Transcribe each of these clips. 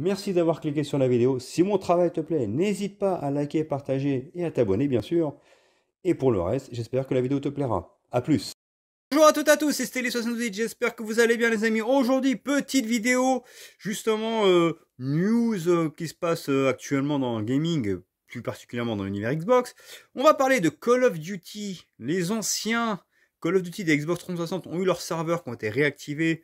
Merci d'avoir cliqué sur la vidéo. Si mon travail te plaît, n'hésite pas à liker, partager et à t'abonner bien sûr. Et pour le reste, j'espère que la vidéo te plaira. A plus Bonjour à toutes et à tous, c'est Stélie78, j'espère que vous allez bien les amis. Aujourd'hui, petite vidéo, justement, euh, news euh, qui se passe euh, actuellement dans le gaming, plus particulièrement dans l'univers Xbox. On va parler de Call of Duty. Les anciens Call of Duty des Xbox 360 ont eu leurs serveurs qui ont été réactivés.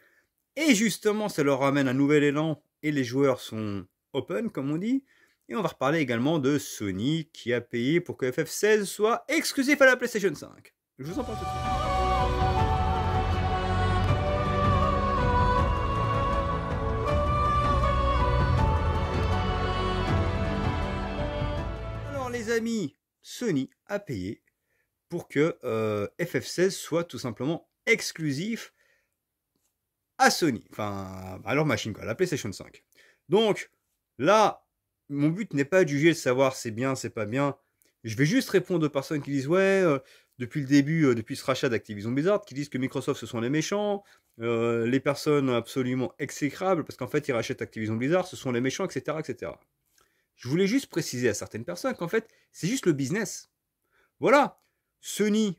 Et justement, ça leur ramène un nouvel élan et les joueurs sont open, comme on dit. Et on va reparler également de Sony qui a payé pour que FF16 soit exclusif à la PlayStation 5. Je vous en parle tout de suite. Alors les amis, Sony a payé pour que euh, FF16 soit tout simplement exclusif à Sony, enfin à leur machine, quoi, la PlayStation 5. Donc là, mon but n'est pas de juger de savoir c'est bien, c'est pas bien. Je vais juste répondre aux personnes qui disent ouais, euh, depuis le début, euh, depuis ce rachat d'Activision Blizzard, qui disent que Microsoft ce sont les méchants, euh, les personnes absolument exécrables, parce qu'en fait ils rachètent Activision Blizzard, ce sont les méchants, etc., etc. Je voulais juste préciser à certaines personnes qu'en fait c'est juste le business. Voilà, Sony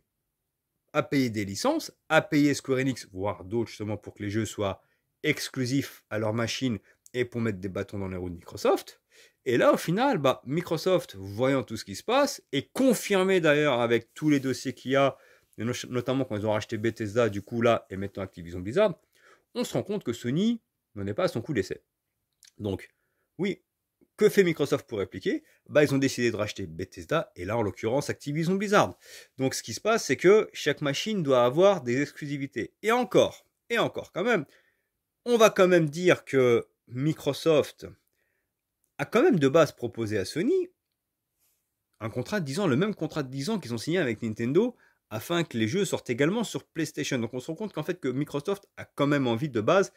à payer des licences, à payer Square Enix, voire d'autres justement pour que les jeux soient exclusifs à leur machine et pour mettre des bâtons dans les roues de Microsoft. Et là, au final, bah, Microsoft, voyant tout ce qui se passe, et confirmé d'ailleurs avec tous les dossiers qu'il y a, notamment quand ils ont racheté Bethesda, du coup là, et maintenant Activision Blizzard, on se rend compte que Sony n'en est pas à son coup d'essai. Donc, oui, que fait Microsoft pour répliquer bah, Ils ont décidé de racheter Bethesda et là en l'occurrence Activision Blizzard. Donc ce qui se passe c'est que chaque machine doit avoir des exclusivités. Et encore, et encore quand même, on va quand même dire que Microsoft a quand même de base proposé à Sony un contrat de 10 ans, le même contrat de 10 ans qu'ils ont signé avec Nintendo afin que les jeux sortent également sur PlayStation. Donc on se rend compte qu'en fait que Microsoft a quand même envie de base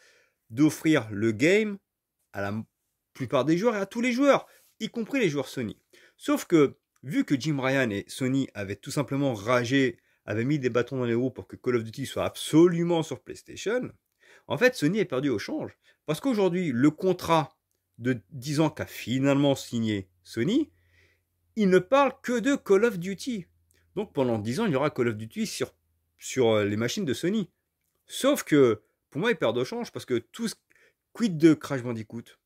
d'offrir le game à la plupart des joueurs et à tous les joueurs, y compris les joueurs Sony. Sauf que, vu que Jim Ryan et Sony avaient tout simplement ragé, avaient mis des bâtons dans les roues pour que Call of Duty soit absolument sur PlayStation, en fait, Sony est perdu au change. Parce qu'aujourd'hui, le contrat de 10 ans qu'a finalement signé Sony, il ne parle que de Call of Duty. Donc pendant 10 ans, il y aura Call of Duty sur, sur euh, les machines de Sony. Sauf que, pour moi, ils perdent au change parce que tout ce quid de Crash Bandicoot,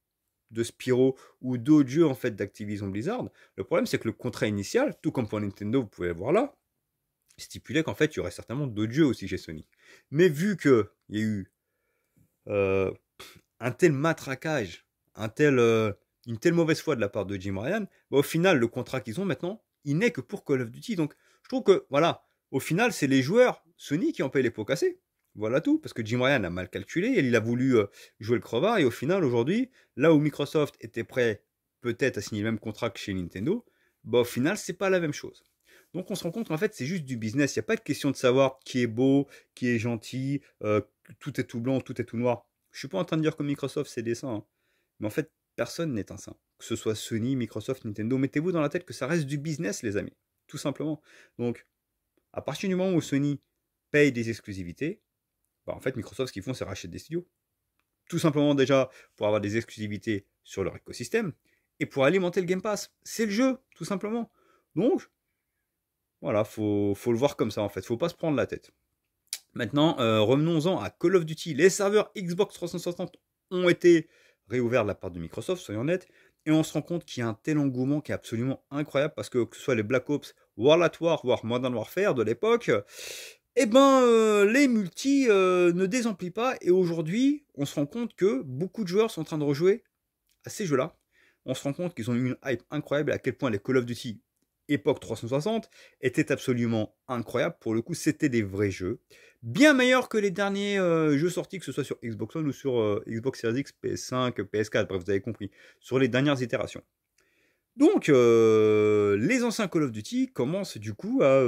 de Spyro ou d'autres jeux en fait d'Activision Blizzard. Le problème, c'est que le contrat initial, tout comme pour Nintendo, vous pouvez le voir là, stipulait qu'en fait, il y aurait certainement d'autres jeux aussi chez Sony. Mais vu qu'il y a eu euh, un tel matraquage, euh, une telle mauvaise foi de la part de Jim Ryan, bah, au final, le contrat qu'ils ont maintenant, il n'est que pour Call of Duty. Donc, je trouve que, voilà, au final, c'est les joueurs Sony qui en payent les pots cassés. Voilà tout, parce que Jim Ryan a mal calculé, il a voulu euh, jouer le crevard, et au final, aujourd'hui, là où Microsoft était prêt peut-être à signer le même contrat que chez Nintendo, bah au final, c'est pas la même chose. Donc on se rend compte en fait, c'est juste du business. Il n'y a pas de question de savoir qui est beau, qui est gentil, euh, tout est tout blanc, tout est tout noir. Je suis pas en train de dire que Microsoft, c'est des saints. Hein. Mais en fait, personne n'est un saint. Que ce soit Sony, Microsoft, Nintendo, mettez-vous dans la tête que ça reste du business, les amis. Tout simplement. Donc, à partir du moment où Sony paye des exclusivités, bah, en fait, Microsoft, ce qu'ils font, c'est racheter des studios. Tout simplement déjà pour avoir des exclusivités sur leur écosystème et pour alimenter le Game Pass. C'est le jeu, tout simplement. Donc, voilà, faut, faut le voir comme ça en fait. Faut pas se prendre la tête. Maintenant, euh, revenons-en à Call of Duty. Les serveurs Xbox 360 ont été réouverts de la part de Microsoft, soyons honnêtes. Et on se rend compte qu'il y a un tel engouement qui est absolument incroyable parce que que ce soit les Black Ops, War at War, voire Modern Warfare de l'époque, eh ben, euh, les multis euh, ne désemplissent pas. Et aujourd'hui, on se rend compte que beaucoup de joueurs sont en train de rejouer à ces jeux-là. On se rend compte qu'ils ont eu une hype incroyable à quel point les Call of Duty époque 360 était absolument incroyables. Pour le coup, c'était des vrais jeux. Bien meilleurs que les derniers euh, jeux sortis, que ce soit sur Xbox One ou sur Xbox Series X, PS5, PS4, bref, vous avez compris, sur les dernières itérations. Donc, les anciens Call of Duty commencent du coup à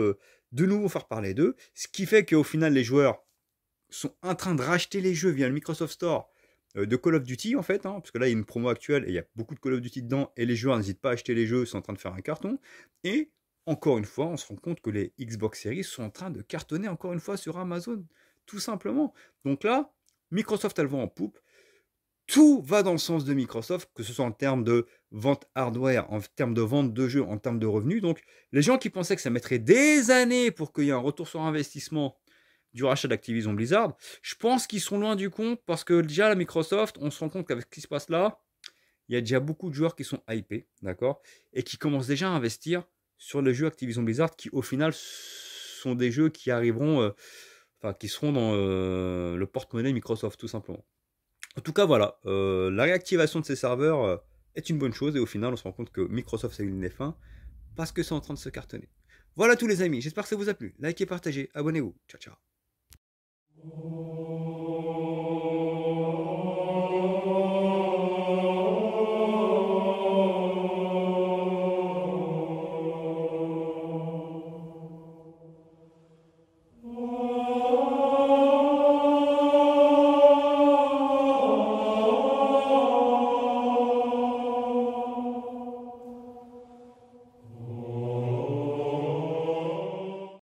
de nouveau faire parler d'eux, ce qui fait qu'au final, les joueurs sont en train de racheter les jeux via le Microsoft Store euh, de Call of Duty en fait, hein, parce que là il y a une promo actuelle et il y a beaucoup de Call of Duty dedans et les joueurs n'hésitent pas à acheter les jeux, sont en train de faire un carton. Et encore une fois, on se rend compte que les Xbox Series sont en train de cartonner encore une fois sur Amazon, tout simplement. Donc là, Microsoft elle va en poupe, tout va dans le sens de Microsoft, que ce soit en termes de vente hardware, en termes de vente de jeux, en termes de revenus. Donc, les gens qui pensaient que ça mettrait des années pour qu'il y ait un retour sur investissement du rachat d'Activision Blizzard, je pense qu'ils sont loin du compte parce que déjà, la Microsoft, on se rend compte qu'avec ce qui se passe là, il y a déjà beaucoup de joueurs qui sont hypés, d'accord Et qui commencent déjà à investir sur les jeux Activision Blizzard qui, au final, sont des jeux qui arriveront, euh, enfin, qui seront dans euh, le porte-monnaie Microsoft, tout simplement. En tout cas, voilà, euh, la réactivation de ces serveurs euh, est une bonne chose et au final, on se rend compte que Microsoft c'est une F1 parce que c'est en train de se cartonner. Voilà tous les amis, j'espère que ça vous a plu. Likez, partagez, abonnez-vous. Ciao, ciao.